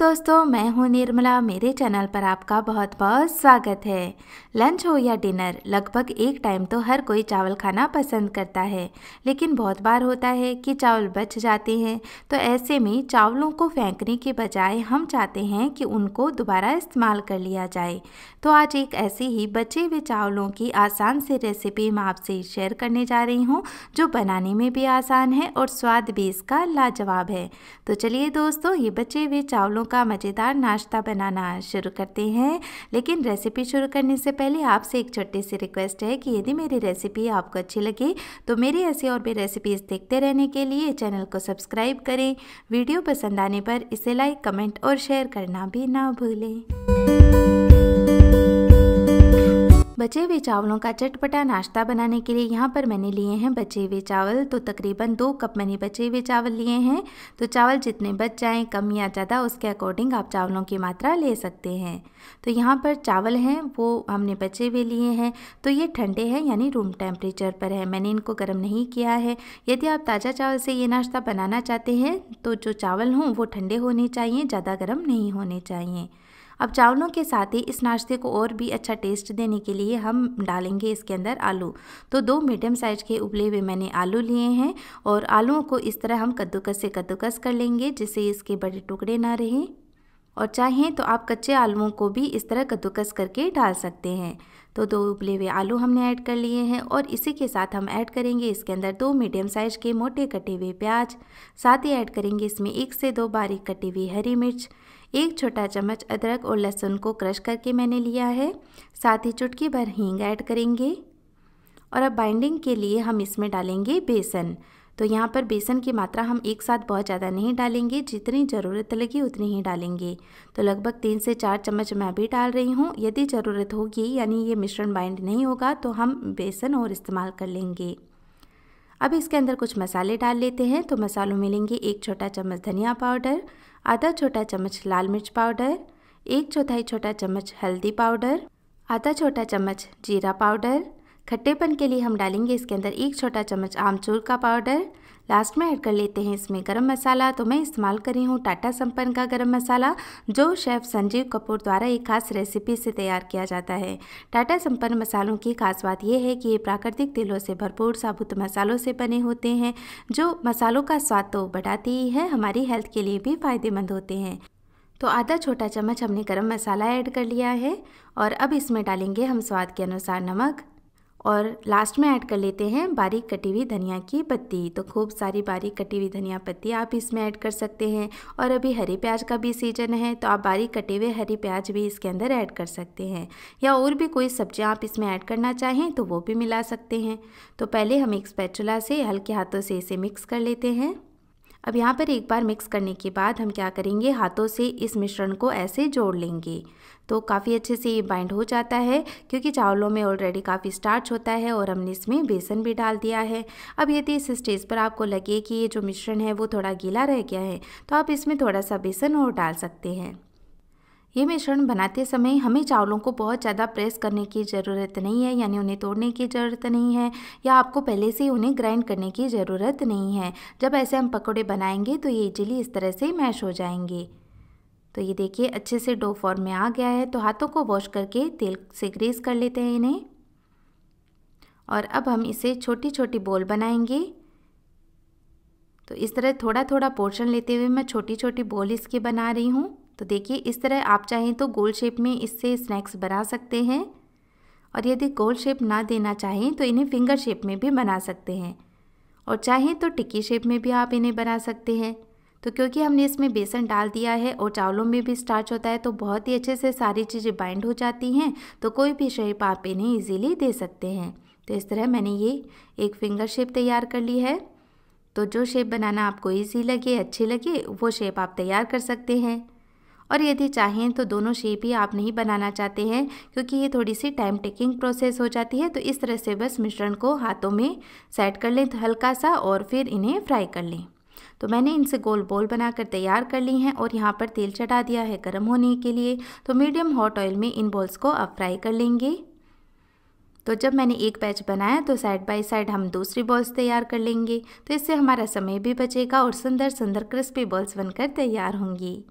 दोस्तों मैं हूं निर्मला मेरे चैनल पर आपका बहुत बहुत स्वागत है लंच हो या डिनर लगभग एक टाइम तो हर कोई चावल खाना पसंद करता है लेकिन बहुत बार होता है कि चावल बच जाते हैं तो ऐसे में चावलों को फेंकने के बजाय हम चाहते हैं कि उनको दोबारा इस्तेमाल कर लिया जाए तो आज एक ऐसी ही बचे हुए चावलों की आसान से रेसिपी मैं आपसे शेयर करने जा रही हूँ जो बनाने में भी आसान है और स्वाद भी इसका लाजवाब है तो चलिए दोस्तों ये बचे हुए चावलों बच्चों का मज़ेदार नाश्ता बनाना शुरू करते हैं लेकिन रेसिपी शुरू करने से पहले आपसे एक छोटी सी रिक्वेस्ट है कि यदि मेरी रेसिपी आपको अच्छी लगे तो मेरी ऐसी और भी रेसिपीज़ देखते रहने के लिए चैनल को सब्सक्राइब करें वीडियो पसंद आने पर इसे लाइक कमेंट और शेयर करना भी ना भूलें बचे हुए चावलों का चटपटा नाश्ता बनाने के लिए यहाँ पर मैंने लिए हैं बचे हुए चावल तो तकरीबन दो कप मैंने बचे हुए चावल लिए हैं तो चावल जितने बच जाएँ कम या ज़्यादा उसके अकॉर्डिंग आप चावलों की मात्रा ले सकते हैं तो यहाँ पर चावल हैं वो हमने बचे हुए लिए हैं तो ये ठंडे हैं यानी रूम टेम्परेचर पर है मैंने इनको गर्म नहीं किया है यदि आप ताज़ा चावल से ये नाश्ता बनाना चाहते हैं तो जो चावल हों वो ठंडे होने चाहिए ज़्यादा गर्म नहीं होने चाहिए अब चावलों के साथ ही इस नाश्ते को और भी अच्छा टेस्ट देने के लिए हम डालेंगे इसके अंदर आलू तो दो मीडियम साइज़ के उबले हुए मैंने आलू लिए हैं और आलूओं को इस तरह हम कद्दूकस से कद्दूकस कर लेंगे जिससे इसके बड़े टुकड़े ना रहें और चाहें तो आप कच्चे आलुओं को भी इस तरह कद्दूकस करके डाल सकते हैं तो दो उबले हुए आलू हमने ऐड कर लिए हैं और इसी के साथ हम ऐड करेंगे इसके अंदर दो मीडियम साइज़ के मोटे कटे हुए प्याज साथ ही ऐड करेंगे इसमें एक से दो बारीक कटी हुई हरी मिर्च एक छोटा चम्मच अदरक और लहसुन को क्रश करके मैंने लिया है साथ ही चुटकी भर हींग ऐड करेंगे और अब बाइंडिंग के लिए हम इसमें डालेंगे बेसन तो यहाँ पर बेसन की मात्रा हम एक साथ बहुत ज़्यादा नहीं डालेंगे जितनी ज़रूरत लगी उतनी ही डालेंगे तो लगभग तीन से चार चम्मच मैं भी डाल रही हूँ यदि ज़रूरत होगी यानी ये मिश्रण बाइंड नहीं होगा तो हम बेसन और इस्तेमाल कर लेंगे अब इसके अंदर कुछ मसाले डाल लेते हैं तो मसालों में लेंगे एक छोटा चम्मच धनिया पाउडर आधा छोटा चम्मच लाल मिर्च पाउडर एक चौथाई छोटा चम्मच हल्दी पाउडर आधा छोटा चम्मच जीरा पाउडर खट्टेपन के लिए हम डालेंगे इसके अंदर एक छोटा चम्मच आमचूर का पाउडर लास्ट में ऐड कर लेते हैं इसमें गरम मसाला तो मैं इस्तेमाल कर रही हूँ टाटा संपन्न का गरम मसाला जो शेफ़ संजीव कपूर द्वारा एक खास रेसिपी से तैयार किया जाता है टाटा संपन्न मसालों की खास बात यह है कि ये प्राकृतिक तेलों से भरपूर साबुत मसालों से बने होते हैं जो मसालों का स्वाद तो बढ़ाती ही है हमारी हेल्थ के लिए भी फ़ायदेमंद होते हैं तो आधा छोटा चम्मच हमने गरम मसाला ऐड कर लिया है और अब इसमें डालेंगे हम स्वाद के अनुसार नमक और लास्ट में ऐड कर लेते हैं बारीक कटी हुई धनिया की पत्ती तो खूब सारी बारीक कटी हुई धनिया पत्ती आप इसमें ऐड कर सकते हैं और अभी हरी प्याज का भी सीजन है तो आप बारीक कटे हुए हरी प्याज भी इसके अंदर ऐड कर सकते हैं या और भी कोई सब्जियाँ आप इसमें ऐड करना चाहें तो वो भी मिला सकते हैं तो पहले हम एक स्पैचुला से हल्के हाथों से इसे मिक्स कर लेते हैं अब यहाँ पर एक बार मिक्स करने के बाद हम क्या करेंगे हाथों से इस मिश्रण को ऐसे जोड़ लेंगे तो काफ़ी अच्छे से ये बाइंड हो जाता है क्योंकि चावलों में ऑलरेडी काफ़ी स्टार्च होता है और हमने इसमें बेसन भी डाल दिया है अब यदि इस स्टेज पर आपको लगे कि ये जो मिश्रण है वो थोड़ा गीला रह गया है तो आप इसमें थोड़ा सा बेसन और डाल सकते हैं ये मिश्रण बनाते समय हमें चावलों को बहुत ज़्यादा प्रेस करने की ज़रूरत नहीं है यानी उन्हें तोड़ने की ज़रूरत नहीं है या आपको पहले से ही उन्हें ग्राइंड करने की ज़रूरत नहीं है जब ऐसे हम पकौड़े बनाएंगे तो ये इजीली इस तरह से मैश हो जाएंगे तो ये देखिए अच्छे से डो फॉर्म में आ गया है तो हाथों को वॉश करके तेल से ग्रेस कर लेते हैं इन्हें और अब हम इसे छोटी छोटी बॉल बनाएंगे तो इस तरह थोड़ा थोड़ा पोर्शन लेते हुए मैं छोटी छोटी बॉल इसकी बना रही हूँ तो देखिए इस तरह आप चाहें तो गोल शेप में इससे स्नैक्स बना सकते हैं और यदि गोल शेप ना देना चाहें तो इन्हें फिंगर शेप में भी बना सकते हैं और चाहें तो टिक्की शेप में भी आप इन्हें बना सकते हैं तो क्योंकि हमने इसमें बेसन डाल दिया है और चावलों में भी स्टार्च होता है तो बहुत ही अच्छे से सारी चीज़ें बाइंड हो जाती हैं तो कोई भी शेप आप इन्हें ईजीली दे सकते हैं तो इस तरह मैंने ये एक फिंगर शेप तैयार कर ली है तो जो शेप बनाना आपको ईजी लगे अच्छी लगे वो शेप आप तैयार कर सकते हैं और यदि चाहें तो दोनों शेप ही आप नहीं बनाना चाहते हैं क्योंकि ये थोड़ी सी टाइम टेकिंग प्रोसेस हो जाती है तो इस तरह से बस मिश्रण को हाथों में सेट कर लें तो हल्का सा और फिर इन्हें फ्राई कर लें तो मैंने इनसे गोल बॉल बनाकर तैयार कर ली हैं और यहाँ पर तेल चढ़ा दिया है गर्म होने के लिए तो मीडियम हॉट ऑयल में इन बॉल्स को आप फ्राई कर लेंगे तो जब मैंने एक बैच बनाया तो साइड बाय साइड हम दूसरी बॉल्स तैयार कर लेंगे तो इससे हमारा समय भी बचेगा और सुंदर सुंदर क्रिस्पी बॉल्स बनकर तैयार होंगी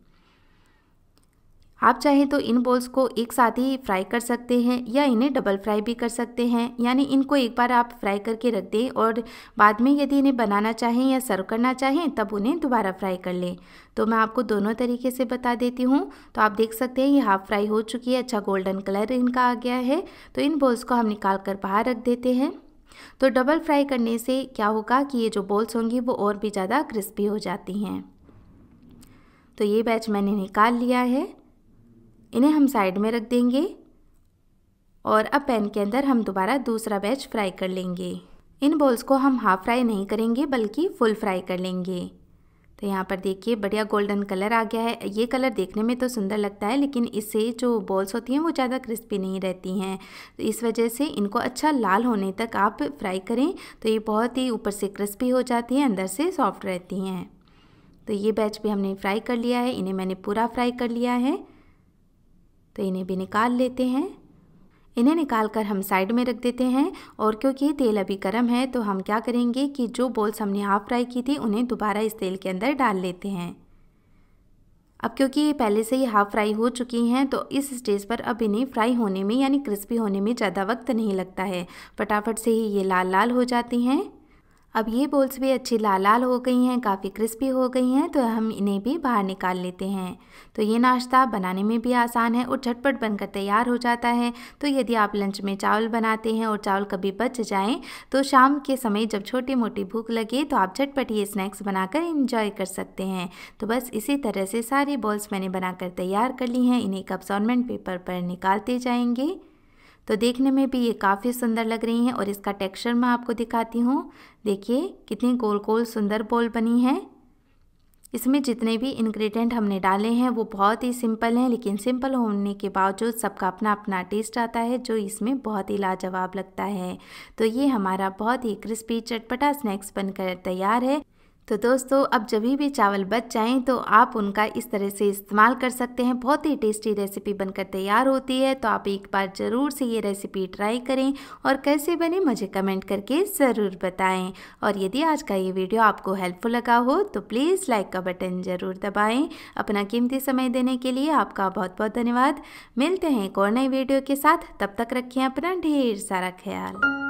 आप चाहें तो इन बॉल्स को एक साथ ही फ्राई कर सकते हैं या इन्हें डबल फ्राई भी कर सकते हैं यानी इनको एक बार आप फ्राई करके रख दें और बाद में यदि इन्हें बनाना चाहें या सर्व करना चाहें तब उन्हें दोबारा फ्राई कर लें तो मैं आपको दोनों तरीके से बता देती हूँ तो आप देख सकते हैं ये हाफ़ फ्राई हो चुकी है अच्छा गोल्डन कलर इनका आ गया है तो इन बॉल्स को हम निकाल कर बाहर रख देते हैं तो डबल फ्राई करने से क्या होगा कि ये जो बॉल्स होंगी वो और भी ज़्यादा क्रिस्पी हो जाती हैं तो ये बैच मैंने निकाल लिया है इन्हें हम साइड में रख देंगे और अब पैन के अंदर हम दोबारा दूसरा बैच फ्राई कर लेंगे इन बॉल्स को हम हाफ़ फ्राई नहीं करेंगे बल्कि फुल फ्राई कर लेंगे तो यहाँ पर देखिए बढ़िया गोल्डन कलर आ गया है ये कलर देखने में तो सुंदर लगता है लेकिन इससे जो बॉल्स होती हैं वो ज़्यादा क्रिस्पी नहीं रहती हैं तो इस वजह से इनको अच्छा लाल होने तक आप फ्राई करें तो ये बहुत ही ऊपर से क्रिस्पी हो जाती हैं अंदर से सॉफ्ट रहती हैं तो ये बैच भी हमने फ्राई कर लिया है इन्हें मैंने पूरा फ्राई कर लिया है तो इन्हें भी निकाल लेते हैं इन्हें निकाल कर हम साइड में रख देते हैं और क्योंकि तेल अभी गर्म है तो हम क्या करेंगे कि जो बोल्स हमने हाफ फ्राई की थी उन्हें दोबारा इस तेल के अंदर डाल लेते हैं अब क्योंकि ये पहले से ही हाफ़ फ्राई हो चुकी हैं तो इस स्टेज पर अब इन्हें फ्राई होने में यानी क्रिस्पी होने में ज़्यादा वक्त नहीं लगता है फटाफट से ही ये लाल लाल हो जाती हैं अब ये बोल्स भी अच्छी लाल लाल हो गई हैं काफ़ी क्रिस्पी हो गई हैं तो हम इन्हें भी बाहर निकाल लेते हैं तो ये नाश्ता बनाने में भी आसान है और झटपट बनकर तैयार हो जाता है तो यदि आप लंच में चावल बनाते हैं और चावल कभी बच जाएँ तो शाम के समय जब छोटी मोटी भूख लगे तो आप झटपट ये स्नैक्स बनाकर इंजॉय कर सकते हैं तो बस इसी तरह से सारी बॉल्स मैंने बनाकर तैयार कर ली हैं इन्हें एक अब्सॉर्मेंट पेपर पर निकालते जाएंगे तो देखने में भी ये काफ़ी सुंदर लग रही हैं और इसका टेक्सचर मैं आपको दिखाती हूँ देखिए कितनी गोल गोल सुंदर बॉल बनी है इसमें जितने भी इंग्रेडिएंट हमने डाले हैं वो बहुत ही सिंपल हैं लेकिन सिंपल होने के बावजूद सबका अपना अपना टेस्ट आता है जो इसमें बहुत ही लाजवाब लगता है तो ये हमारा बहुत ही क्रिस्पी चटपटा स्नैक्स बनकर तैयार है तो दोस्तों अब जब भी चावल बच जाएं तो आप उनका इस तरह से इस्तेमाल कर सकते हैं बहुत ही टेस्टी रेसिपी बनकर तैयार होती है तो आप एक बार ज़रूर से ये रेसिपी ट्राई करें और कैसे बने मुझे कमेंट करके ज़रूर बताएं और यदि आज का ये वीडियो आपको हेल्पफुल लगा हो तो प्लीज़ लाइक का बटन ज़रूर दबाएँ अपना कीमती समय देने के लिए आपका बहुत बहुत धन्यवाद मिलते हैं एक और नए वीडियो के साथ तब तक रखें अपना ढेर सारा ख्याल